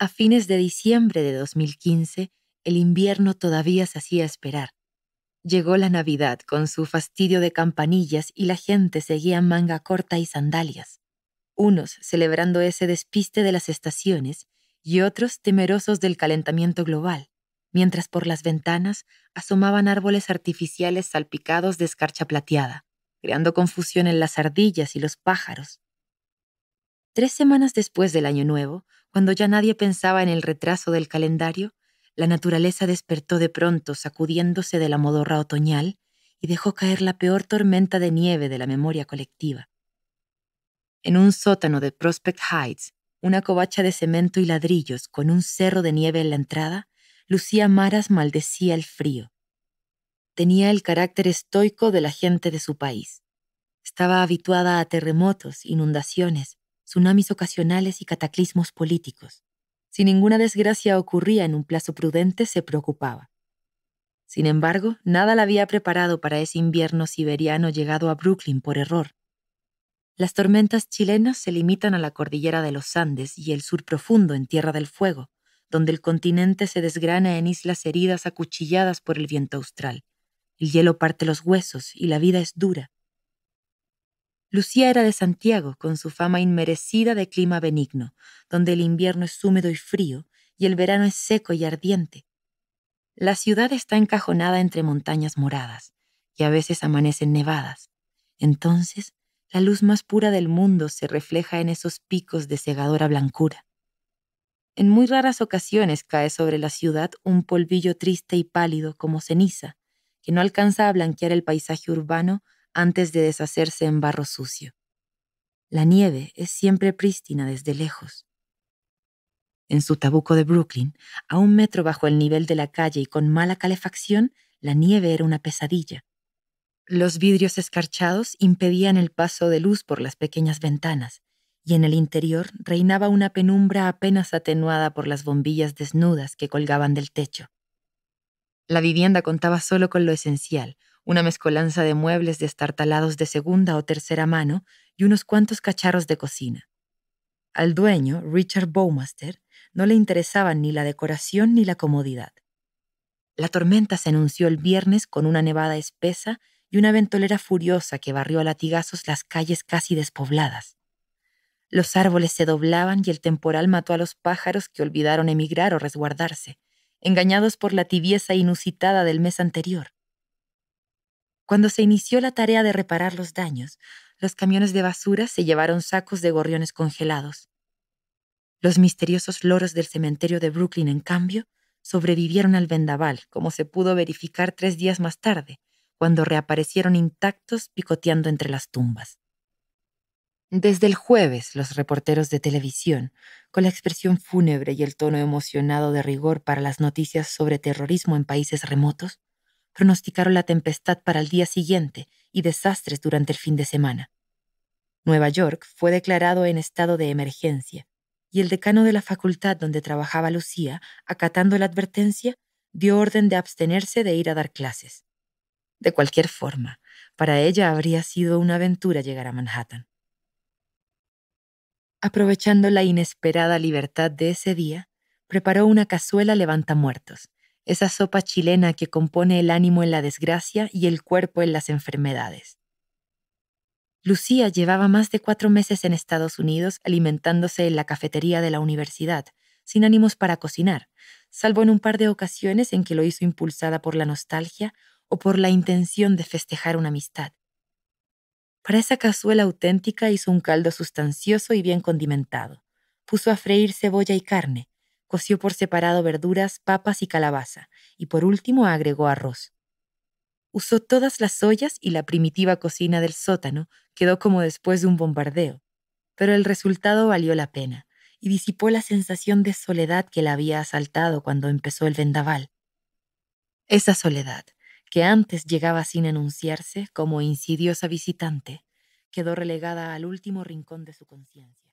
A fines de diciembre de 2015, el invierno todavía se hacía esperar. Llegó la Navidad con su fastidio de campanillas y la gente seguía manga corta y sandalias, unos celebrando ese despiste de las estaciones y otros temerosos del calentamiento global, mientras por las ventanas asomaban árboles artificiales salpicados de escarcha plateada, creando confusión en las ardillas y los pájaros. Tres semanas después del Año Nuevo, cuando ya nadie pensaba en el retraso del calendario, la naturaleza despertó de pronto, sacudiéndose de la modorra otoñal, y dejó caer la peor tormenta de nieve de la memoria colectiva. En un sótano de Prospect Heights, una covacha de cemento y ladrillos con un cerro de nieve en la entrada, Lucía Maras maldecía el frío. Tenía el carácter estoico de la gente de su país. Estaba habituada a terremotos, inundaciones, tsunamis ocasionales y cataclismos políticos. Si ninguna desgracia ocurría en un plazo prudente, se preocupaba. Sin embargo, nada la había preparado para ese invierno siberiano llegado a Brooklyn por error. Las tormentas chilenas se limitan a la cordillera de los Andes y el sur profundo en Tierra del Fuego, donde el continente se desgrana en islas heridas acuchilladas por el viento austral. El hielo parte los huesos y la vida es dura. Lucía era de Santiago, con su fama inmerecida de clima benigno, donde el invierno es húmedo y frío y el verano es seco y ardiente. La ciudad está encajonada entre montañas moradas, y a veces amanecen nevadas. Entonces, la luz más pura del mundo se refleja en esos picos de cegadora blancura. En muy raras ocasiones cae sobre la ciudad un polvillo triste y pálido como ceniza, que no alcanza a blanquear el paisaje urbano antes de deshacerse en barro sucio. La nieve es siempre prístina desde lejos. En su tabuco de Brooklyn, a un metro bajo el nivel de la calle y con mala calefacción, la nieve era una pesadilla. Los vidrios escarchados impedían el paso de luz por las pequeñas ventanas, y en el interior reinaba una penumbra apenas atenuada por las bombillas desnudas que colgaban del techo. La vivienda contaba solo con lo esencial, una mezcolanza de muebles destartalados de segunda o tercera mano y unos cuantos cacharros de cocina. Al dueño, Richard Bowmaster, no le interesaban ni la decoración ni la comodidad. La tormenta se anunció el viernes con una nevada espesa y una ventolera furiosa que barrió a latigazos las calles casi despobladas. Los árboles se doblaban y el temporal mató a los pájaros que olvidaron emigrar o resguardarse, engañados por la tibieza inusitada del mes anterior. Cuando se inició la tarea de reparar los daños, los camiones de basura se llevaron sacos de gorriones congelados. Los misteriosos loros del cementerio de Brooklyn, en cambio, sobrevivieron al vendaval, como se pudo verificar tres días más tarde, cuando reaparecieron intactos picoteando entre las tumbas. Desde el jueves, los reporteros de televisión, con la expresión fúnebre y el tono emocionado de rigor para las noticias sobre terrorismo en países remotos, pronosticaron la tempestad para el día siguiente y desastres durante el fin de semana. Nueva York fue declarado en estado de emergencia, y el decano de la facultad donde trabajaba Lucía, acatando la advertencia, dio orden de abstenerse de ir a dar clases. De cualquier forma, para ella habría sido una aventura llegar a Manhattan. Aprovechando la inesperada libertad de ese día, preparó una cazuela levanta muertos esa sopa chilena que compone el ánimo en la desgracia y el cuerpo en las enfermedades. Lucía llevaba más de cuatro meses en Estados Unidos alimentándose en la cafetería de la universidad, sin ánimos para cocinar, salvo en un par de ocasiones en que lo hizo impulsada por la nostalgia o por la intención de festejar una amistad. Para esa cazuela auténtica hizo un caldo sustancioso y bien condimentado. Puso a freír cebolla y carne, coció por separado verduras, papas y calabaza, y por último agregó arroz. Usó todas las ollas y la primitiva cocina del sótano quedó como después de un bombardeo, pero el resultado valió la pena y disipó la sensación de soledad que la había asaltado cuando empezó el vendaval. Esa soledad, que antes llegaba sin anunciarse como insidiosa visitante, quedó relegada al último rincón de su conciencia.